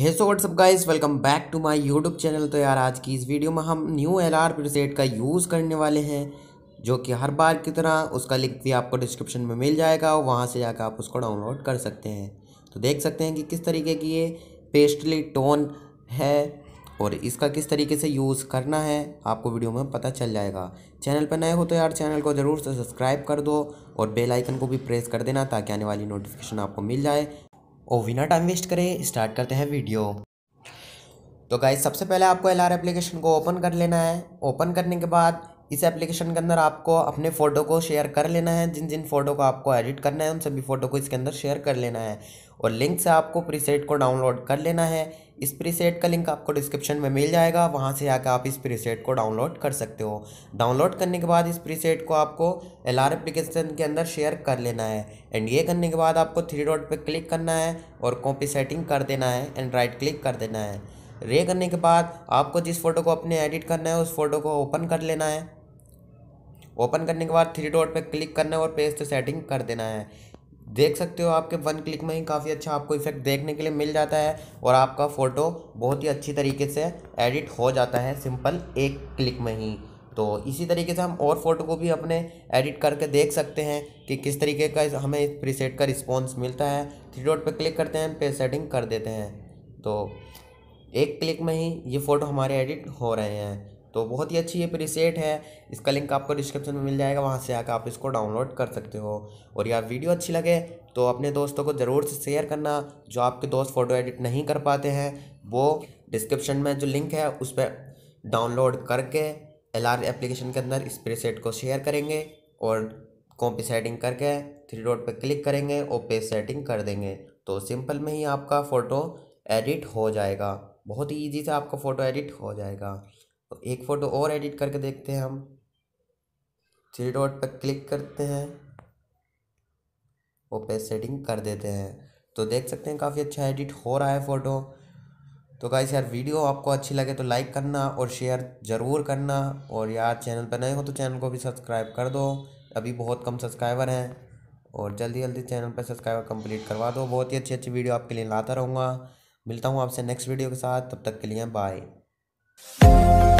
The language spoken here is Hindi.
hey so what's up guys welcome back to my YouTube channel तो यार आज की इस वीडियो में हम न्यू एल आर प्रीसेट का यूज़ करने वाले हैं जो कि हर बार की तरह उसका लिंक भी आपको डिस्क्रिप्शन में मिल जाएगा और वहाँ से जाकर आप उसको डाउनलोड कर सकते हैं तो देख सकते हैं कि किस तरीके की ये पेस्टली टोन है और इसका किस तरीके से यूज़ करना है आपको वीडियो में पता चल जाएगा चैनल पर नए हो तो यार चैनल को ज़रूर से सब्सक्राइब कर दो और बेलाइकन को भी प्रेस कर देना ताकि आने वाली नोटिफिकेशन आपको मिल जाए ओ बिना टाइम वेस्ट करें स्टार्ट करते हैं वीडियो तो गाइज सबसे पहले आपको एल आर एप्लीकेशन को ओपन कर लेना है ओपन करने के बाद इस एप्लीकेशन के अंदर आपको अपने फ़ोटो को शेयर कर लेना है जिन जिन फ़ोटो को आपको एडिट करना है उन सभी फ़ोटो को इसके अंदर शेयर कर लेना है और लिंक से आपको प्रीसेट को डाउनलोड कर लेना है इस प्रीसेट का लिंक आपको डिस्क्रिप्शन में मिल जाएगा वहाँ से आकर आप इस प्रीसेट को डाउनलोड कर सकते हो डाउनलोड करने के बाद इस प्रीसेट को आपको एल आर एप्लीकेशन के अंदर शेयर कर लेना है एंड ये करने के बाद आपको थ्री डॉट पर क्लिक करना है और कॉपी सेटिंग कर देना है एंड राइट क्लिक कर देना है रे करने के बाद आपको जिस फ़ोटो को अपने एडिट करना है उस फ़ोटो को ओपन कर लेना है ओपन करने के बाद थ्री डॉट पे क्लिक करना है और पेज टू सेटिंग कर देना है देख सकते हो आपके वन क्लिक में ही काफ़ी अच्छा आपको इफेक्ट देखने के लिए मिल जाता है और आपका फ़ोटो बहुत ही अच्छी तरीके से एडिट हो जाता है सिंपल एक क्लिक में ही तो इसी तरीके से हम और फ़ोटो को भी अपने एडिट करके देख सकते हैं कि किस तरीके का हमें इस प्रीसेट का रिस्पॉन्स मिलता है थ्री डॉट पर क्लिक करते हैं पेज सेटिंग कर देते हैं तो एक क्लिक में ही ये फ़ोटो हमारे एडिट हो रहे हैं तो बहुत ही अच्छी ये प्रीसेट है इसका लिंक आपको डिस्क्रिप्शन में मिल जाएगा वहाँ से आकर आप इसको डाउनलोड कर सकते हो और यार वीडियो अच्छी लगे तो अपने दोस्तों को ज़रूर से शेयर करना जो आपके दोस्त फ़ोटो एडिट नहीं कर पाते हैं वो डिस्क्रिप्शन में जो लिंक है उस पर डाउनलोड करके एल आर एप्लीकेशन के अंदर इस प्रीसेट को शेयर करेंगे और कॉपी सेटिंग करके थ्री डॉट पर क्लिक करेंगे और पेज सेटिंग कर देंगे तो सिंपल में ही आपका फ़ोटो एडिट हो जाएगा बहुत ही ईजी से आपका फ़ोटो एडिट हो जाएगा तो एक फ़ोटो और एडिट करके देखते हैं हम थ्री डॉट पर क्लिक करते हैं वो पे सेटिंग कर देते हैं तो देख सकते हैं काफ़ी अच्छा एडिट हो रहा है फ़ोटो तो गाइस यार वीडियो आपको अच्छी लगे तो लाइक करना और शेयर ज़रूर करना और यार चैनल पर नए हो तो चैनल को भी सब्सक्राइब कर दो अभी बहुत कम सब्सक्राइबर हैं और जल्दी जल्दी चैनल पर सब्सक्राइबर कंप्लीट करवा दो बहुत ही अच्छी अच्छी वीडियो आपके लिए लाता रहूँगा मिलता हूँ आपसे नेक्स्ट वीडियो के साथ तब तक के लिए बाय